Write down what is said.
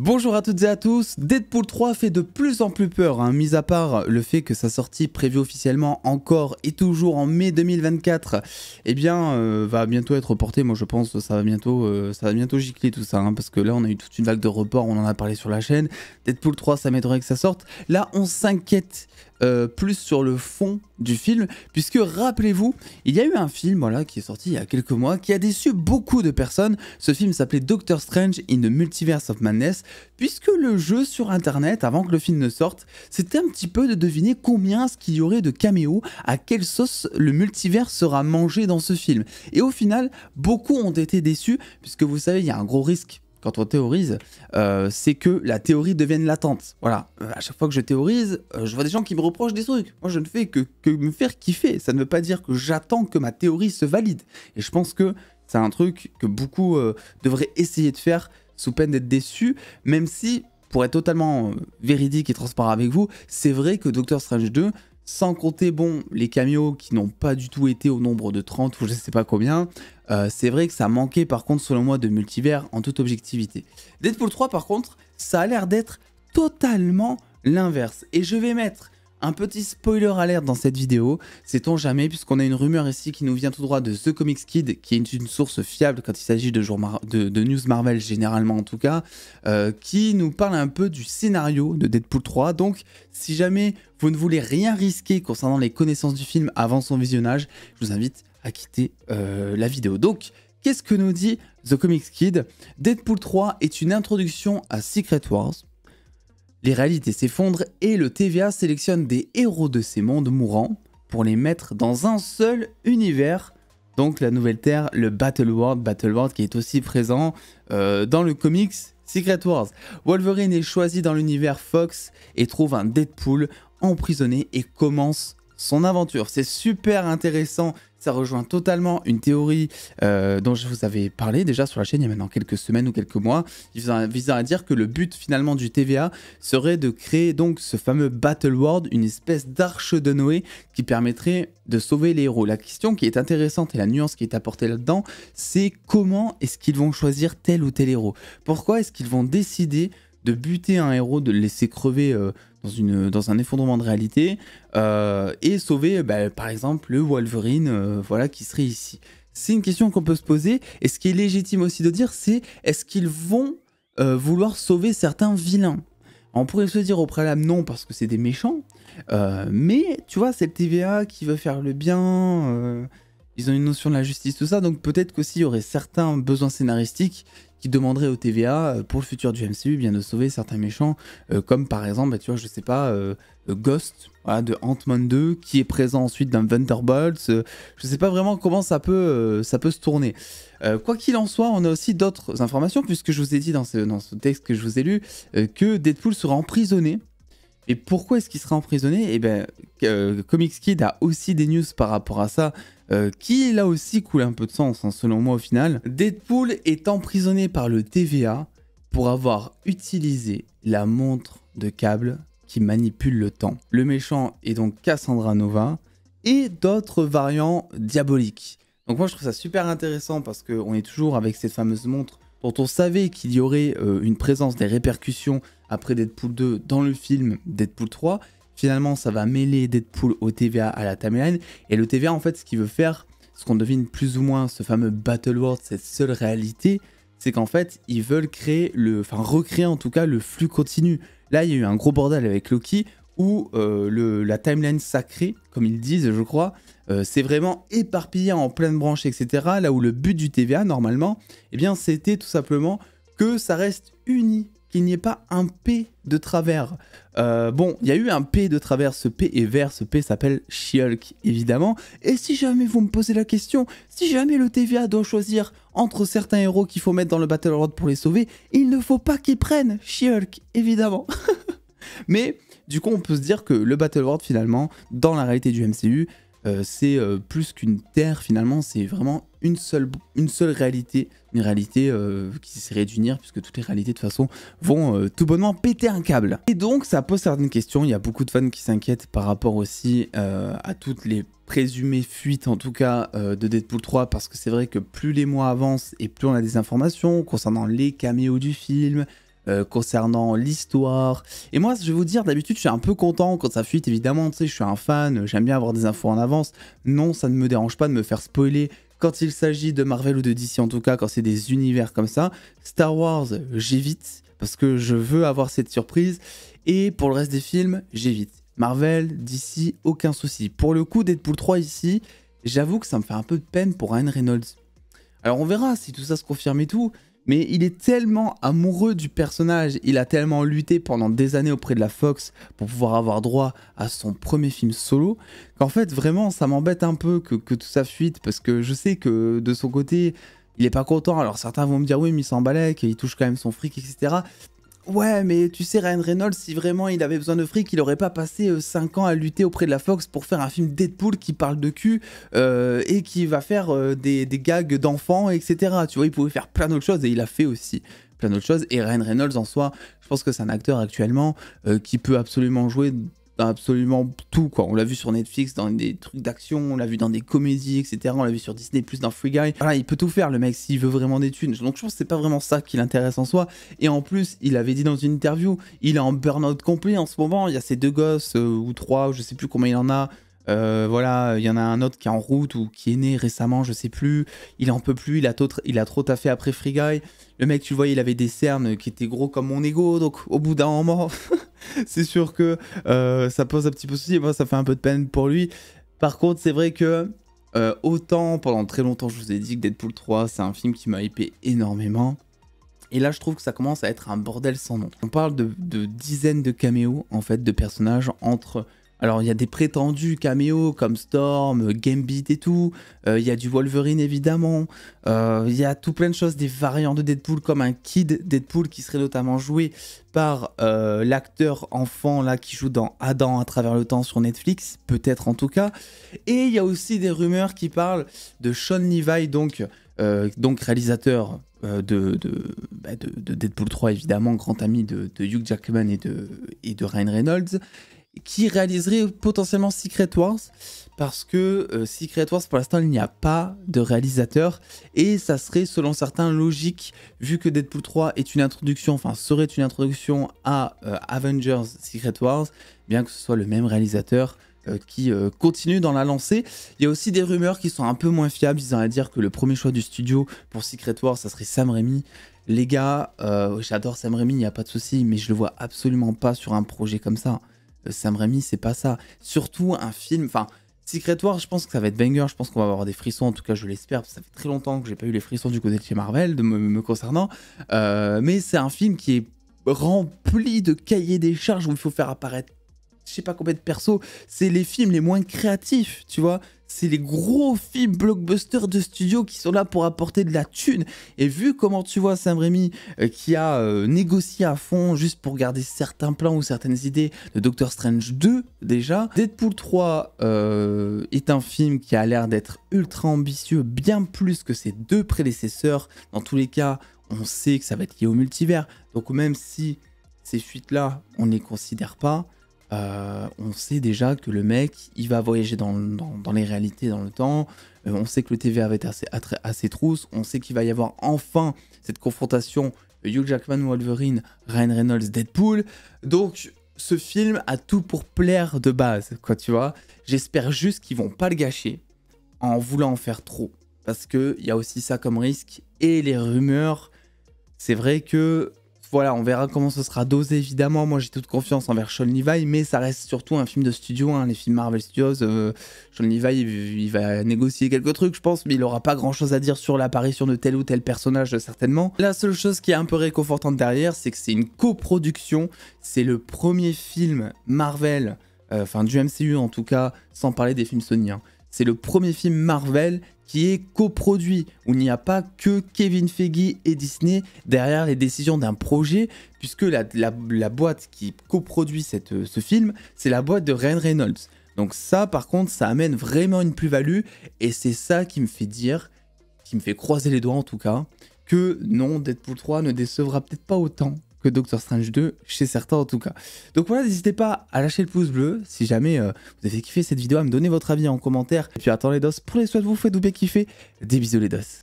Bonjour à toutes et à tous, Deadpool 3 fait de plus en plus peur, hein, mis à part le fait que sa sortie prévue officiellement encore et toujours en mai 2024, eh bien euh, va bientôt être reportée, moi je pense que ça va bientôt, euh, ça va bientôt gicler tout ça, hein, parce que là on a eu toute une vague de reports, on en a parlé sur la chaîne, Deadpool 3 ça m'aiderait que ça sorte, là on s'inquiète euh, plus sur le fond du film, puisque rappelez-vous, il y a eu un film voilà, qui est sorti il y a quelques mois qui a déçu beaucoup de personnes. Ce film s'appelait Doctor Strange in the Multiverse of Madness, puisque le jeu sur internet, avant que le film ne sorte, c'était un petit peu de deviner combien ce qu'il y aurait de caméos, à quelle sauce le multivers sera mangé dans ce film. Et au final, beaucoup ont été déçus, puisque vous savez, il y a un gros risque quand on théorise, euh, c'est que la théorie devienne latente. Voilà, euh, à chaque fois que je théorise, euh, je vois des gens qui me reprochent des trucs. Moi, je ne fais que, que me faire kiffer. Ça ne veut pas dire que j'attends que ma théorie se valide. Et je pense que c'est un truc que beaucoup devraient essayer de faire sous peine d'être déçus, même si, pour être totalement véridique et transparent avec vous, c'est vrai que Doctor Strange 2, sans compter, bon, les camions qui n'ont pas du tout été au nombre de 30 ou je sais pas combien. Euh, c'est vrai que ça manquait par contre, selon moi, de multivers en toute objectivité. Deadpool 3, par contre, ça a l'air d'être totalement l'inverse. Et je vais mettre un petit spoiler alert dans cette vidéo, sait-on jamais, puisqu'on a une rumeur ici qui nous vient tout droit de The Comics Kid, qui est une source fiable quand il s'agit de, news Marvel généralement en tout cas, euh, qui nous parle un peu du scénario de Deadpool 3. Donc, si jamais vous ne voulez rien risquer concernant les connaissances du film avant son visionnage, je vous invite à quitter euh, la vidéo. Donc, qu'est-ce que nous dit The Comics Kid Deadpool 3 est une introduction à Secret Wars, les réalités s'effondrent et le TVA sélectionne des héros de ces mondes mourants pour les mettre dans un seul univers, donc la nouvelle Terre, le Battle World, Battle World qui est aussi présent euh, dans le comics Secret Wars. Wolverine est choisi dans l'univers Fox et trouve un Deadpool emprisonné et commence son aventure. C'est super intéressant ça rejoint totalement une théorie euh, dont je vous avais parlé déjà sur la chaîne il y a maintenant quelques semaines ou quelques mois, visant à dire que le but finalement du TVA serait de créer donc ce fameux Battle World, une espèce d'arche de Noé qui permettrait de sauver les héros. La question qui est intéressante et la nuance qui est apportée là-dedans, c'est comment est-ce qu'ils vont choisir tel ou tel héros Pourquoi est-ce qu'ils vont décider de buter un héros, de laisser crever euh, dans, une, dans un effondrement de réalité, euh, et sauver bah, par exemple le Wolverine euh, voilà, qui serait ici. C'est une question qu'on peut se poser, et ce qui est légitime aussi de dire, c'est est-ce qu'ils vont vouloir sauver certains vilains on pourrait se dire au préalable non parce que c'est des méchants, mais tu vois, c'est le TVA qui veut faire le bien, ils ont une notion de la justice, tout ça, donc peut-être qu'aussi il y aurait certains besoins scénaristiques qui demanderait au TVA euh, pour le futur du MCU bien de sauver certains méchants, euh, comme par exemple, bah, tu vois, je sais pas, euh, Ghost de Ant-Man 2 qui est présent ensuite dans Thunderbolts. je je sais pas vraiment comment ça peut, ça peut se tourner. quoi qu'il en soit, on a aussi d'autres informations puisque je vous ai dit dans ce, dans ce texte que je vous ai lu que Deadpool sera emprisonné. Et pourquoi est-ce qu'il sera emprisonné Eh bien, Comics Kid a aussi des news par rapport à ça, euh, qui là aussi coule un peu de sens hein, selon moi au final. Deadpool est emprisonné par le TVA pour avoir utilisé la montre de câble qui manipule le temps. Le méchant est donc Cassandra Nova et d'autres variants diaboliques. Donc moi je trouve ça super intéressant parce qu'on est toujours avec cette fameuse montre dont on savait qu'il y aurait euh, une présence des répercussions après Deadpool 2 dans le film Deadpool 3 Finalement, ça va mêler Deadpool au TVA à la timeline. Et le TVA, en fait, ce qu'il veut faire, ce qu'on devine plus ou moins, ce fameux Battle World, cette seule réalité, c'est qu'en fait, ils veulent créer le, enfin recréer en tout cas le flux continu. Là, il y a eu un gros bordel avec Loki où euh, le, la timeline sacrée, comme ils disent, je crois, c'est euh, vraiment éparpillé en pleine branche, etc. Là où le but du TVA, normalement, eh bien, c'était tout simplement que ça reste uni qu'il n'y ait pas un P de travers. Euh, bon, il y a eu un P de travers, ce P est vert, ce P s'appelle she évidemment. Et si jamais vous me posez la question, si jamais le TVA doit choisir entre certains héros qu'il faut mettre dans le Battle Royale pour les sauver, il ne faut pas qu'ils prennent she évidemment. Mais du coup, on peut se dire que le Battle World, finalement, dans la réalité du MCU, euh, c'est euh, plus qu'une terre finalement, c'est vraiment une seule, une seule réalité, une réalité euh, qui serait d'unir puisque toutes les réalités de façon vont tout bonnement péter un câble. Et donc ça pose certaines questions, il y a beaucoup de fans qui s'inquiètent par rapport aussi à toutes les présumées fuites en tout cas de Deadpool 3 parce que c'est vrai que plus les mois avancent et plus on a des informations concernant les caméos du film, euh, concernant l'histoire. Et moi, je vais vous dire, d'habitude, je suis un peu content quand ça fuite, évidemment, tu sais, je suis un fan, j'aime bien avoir des infos en avance. Non, ça ne me dérange pas de me faire spoiler quand il s'agit de Marvel ou de DC, en tout cas, quand c'est des univers comme ça. Star Wars, j'évite, parce que je veux avoir cette surprise. Et pour le reste des films, j'évite. Marvel, DC, aucun souci. Pour le coup, Deadpool 3 ici, j'avoue que ça me fait un peu de peine pour Ryan Reynolds. Alors on verra si tout ça se confirme et tout, mais il est tellement amoureux du personnage, il a tellement lutté pendant des années auprès de la Fox pour pouvoir avoir droit à son premier film solo, qu'en fait vraiment ça m'embête un peu que, tout ça fuite, parce que je sais que de son côté, il est pas content, alors certains vont me dire oui mais il s'emballait, qu'il touche quand même son fric, etc. Ouais, mais tu sais, Ryan Reynolds, si vraiment il avait besoin de fric, il aurait pas passé 5 euh, ans à lutter auprès de la Fox pour faire un film Deadpool qui parle de cul euh, et qui va faire euh, des, gags d'enfants, etc. Tu vois, il pouvait faire plein d'autres choses et il a fait aussi plein d'autres choses. Et Ryan Reynolds en soi, je pense que c'est un acteur actuellement qui peut absolument jouer absolument tout. Quoi. On l'a vu sur Netflix, dans des trucs d'action, on l'a vu dans des comédies, etc. On l'a vu sur Disney, plus dans Free Guy. Voilà, il peut tout faire, le mec, s'il veut vraiment des thunes. Donc je pense que c'est pas vraiment ça qui l'intéresse en soi. Et en plus, il avait dit dans une interview, il est en burn-out complet en ce moment. Il y a ses deux gosses, euh, ou trois, je sais plus combien il en a. Euh, voilà, il y en a un autre qui est en route ou qui est né récemment, je sais plus. Il en peut plus, il a, il a trop taffé après Free Guy. Le mec, tu le voyais, il avait des cernes qui étaient gros comme mon ego, donc au bout d'un moment, c'est sûr que euh, ça pose un petit peu de souci. Moi, ça fait un peu de peine pour lui. Par contre, c'est vrai que euh, autant pendant très longtemps, je vous ai dit que Deadpool 3, c'est un film qui m'a hypé énormément. Et là, je trouve que ça commence à être un bordel sans nom. On parle de, de dizaines de caméos, en fait, de personnages entre alors il y a des prétendus caméos comme Storm, Gambit et tout, euh, il y a du Wolverine évidemment, euh, il y a tout plein de choses, des variants de Deadpool comme un Kid Deadpool qui serait notamment joué par euh, l'acteur enfant là qui joue dans Adam à travers le temps sur Netflix, peut-être en tout cas. Et il y a aussi des rumeurs qui parlent de Sean Levi, donc, donc réalisateur bah, de, Deadpool 3 évidemment, grand ami de, Hugh Jackman et de, et de Ryan Reynolds qui réaliserait potentiellement Secret Wars parce que euh, Secret Wars pour l'instant il n'y a pas de réalisateur et ça serait selon certains logique vu que Deadpool 3 est une introduction, enfin serait une introduction à euh, Avengers Secret Wars, bien que ce soit le même réalisateur euh, qui continue dans la lancée. Il y a aussi des rumeurs qui sont un peu moins fiables, disant à dire que le premier choix du studio pour Secret Wars, ça serait Sam Raimi, les gars, j'adore Sam Raimi, il n'y a pas de souci, mais je le vois absolument pas sur un projet comme ça. Sam Raimi, c'est pas ça. Surtout un film, enfin, Secret War, je pense que ça va être banger, je pense qu'on va avoir des frissons, en tout cas je l'espère, ça fait très longtemps que j'ai pas eu les frissons du côté de chez Marvel, de me, concernant, euh, mais c'est un film qui est rempli de cahiers des charges où il faut faire apparaître je sais pas combien de persos, c'est les films les moins créatifs, tu vois c'est les gros films blockbusters de studio qui sont là pour apporter de la thune. Et vu comment tu vois Sam Raimi euh, qui a euh, négocié à fond juste pour garder certains plans ou certaines idées de Doctor Strange 2 déjà, Deadpool 3 euh, est un film qui a l'air d'être ultra ambitieux, bien plus que ses deux prédécesseurs. Dans tous les cas, on sait que ça va être lié au multivers. Donc même si ces fuites-là, on ne les considère pas, euh, on sait déjà que le mec, il va voyager dans, les réalités, dans le temps. Euh, on sait que le TVA va être assez trousse. On sait qu'il va y avoir enfin cette confrontation Hugh Jackman, Wolverine, Ryan Reynolds, Deadpool. Donc, ce film a tout pour plaire de base, quoi, tu vois. J'espère juste qu'ils vont pas le gâcher en voulant en faire trop. Parce qu'il y a aussi ça comme risque. Et les rumeurs, c'est vrai que voilà, on verra comment ce sera dosé évidemment. Moi j'ai toute confiance envers Sean Levi, mais ça reste surtout un film de studio. Hein, les films Marvel Studios, euh, Sean Levi il, va négocier quelques trucs, je pense, mais il aura pas grand chose à dire sur l'apparition de tel ou tel personnage certainement. La seule chose qui est un peu réconfortante derrière, c'est que c'est une coproduction. C'est le premier film Marvel, euh, enfin du MCU en tout cas, sans parler des films Sony. Hein. C'est le premier film Marvel qui est coproduit, où il n'y a pas que Kevin Feige et Disney derrière les décisions d'un projet, puisque la, boîte qui coproduit euh, ce film, c'est la boîte de Ryan Reynolds. Donc ça, par contre, ça amène vraiment une plus-value, et c'est ça qui me fait dire, qui me fait croiser les doigts en tout cas, que non, Deadpool 3 ne décevra peut-être pas autant Doctor Strange 2, chez certains en tout cas. Donc voilà, n'hésitez pas à lâcher le pouce bleu si jamais euh, vous avez kiffé cette vidéo, à me donner votre avis en commentaire. Et puis attends les dos, pour les souhaits, vous faites bien kiffer. Des bisous les dos.